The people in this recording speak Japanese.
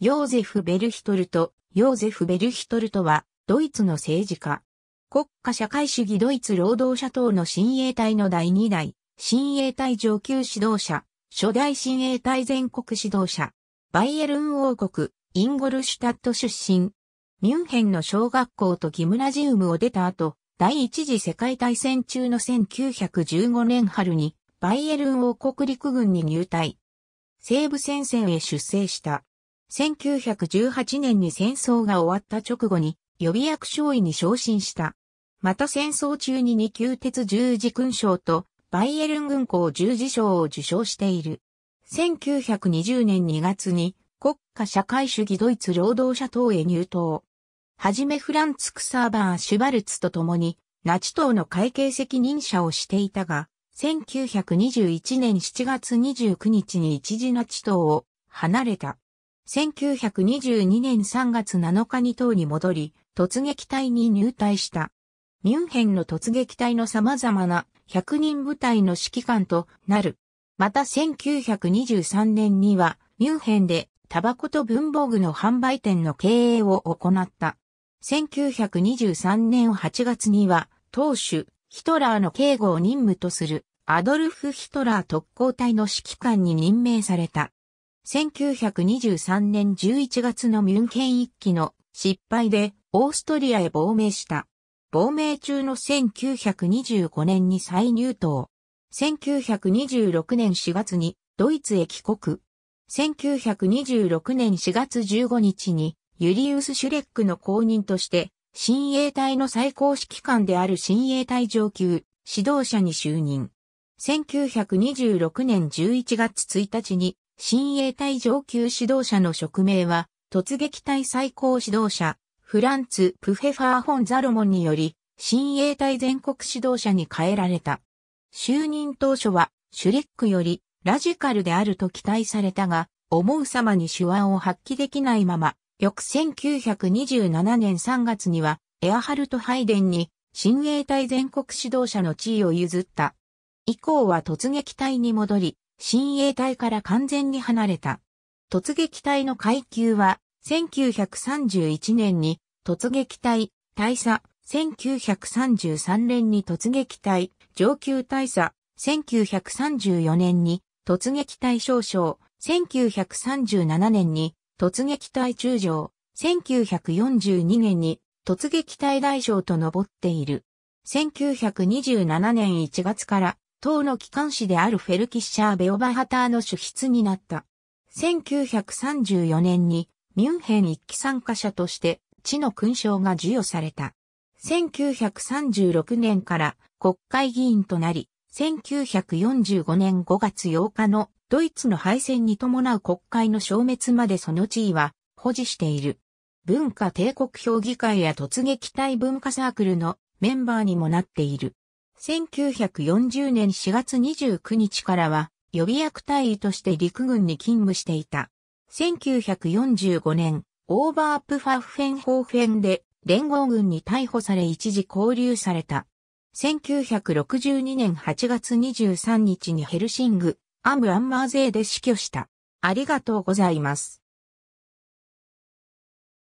ヨーゼフ・ベルヒトルト、ヨーゼフ・ベルヒトルトは、ドイツの政治家。国家社会主義ドイツ労働者党の親衛隊の第2代、親衛隊上級指導者、初代親衛隊全国指導者、バイエルン王国、インゴルシュタット出身。ミュンヘンの小学校とギムラジウムを出た後、第一次世界大戦中の1915年春に、バイエルン王国陸軍に入隊。西部戦線へ出征した。1918年に戦争が終わった直後に予備役少尉に昇進した。また戦争中に二級鉄十字勲章とバイエルン軍校十字章を受章している。1920年2月に国家社会主義ドイツ労働者党へ入党。はじめフランツ・クサーバー・シュバルツと共にナチ党の会計責任者をしていたが、1921年7月29日に一時ナチ党を離れた。1922年3月7日に党に戻り、突撃隊に入隊した。ミュンヘンの突撃隊の様々な100人部隊の指揮官となる。また1923年には、ミュンヘンでタバコと文房具の販売店の経営を行った。1923年8月には、当主、ヒトラーの警護を任務とするアドルフ・ヒトラー特攻隊の指揮官に任命された。1923年11月のミュンヘン一揆の失敗でオーストリアへ亡命した。亡命中の1925年に再入党。1926年4月にドイツへ帰国。1926年4月15日にユリウス・シュレックの後任として新衛隊の最高指揮官である新衛隊上級指導者に就任。1926年11月1日に新衛隊上級指導者の職名は、突撃隊最高指導者、フランツ・プフェファー・ホン・ザロモンにより、新衛隊全国指導者に変えられた。就任当初は、シュレックより、ラジカルであると期待されたが、思う様に手腕を発揮できないまま、翌1927年3月には、エアハルト・ハイデンに、新衛隊全国指導者の地位を譲った。以降は突撃隊に戻り、親衛隊から完全に離れた。突撃隊の階級は、1931年に突撃隊、大佐、1933年に突撃隊、上級大佐、1934年に突撃隊少将、1937年に突撃隊中将、1942年に突撃隊大将と上っている。1927年1月から党の機関紙であるフェルキッシャー・ベオバハターの主筆になった。1934年にミュンヘン一期参加者として地の勲章が授与された。1936年から国会議員となり、1945年5月8日のドイツの敗戦に伴う国会の消滅までその地位は保持している。文化帝国評議会や突撃隊文化サークルのメンバーにもなっている。1940年4月29日からは予備役隊員として陸軍に勤務していた。1945年、オーバープファフフェンホーフェンで連合軍に逮捕され一時拘留された。1962年8月23日にヘルシング、アム・アンマー勢で死去した。ありがとうございます。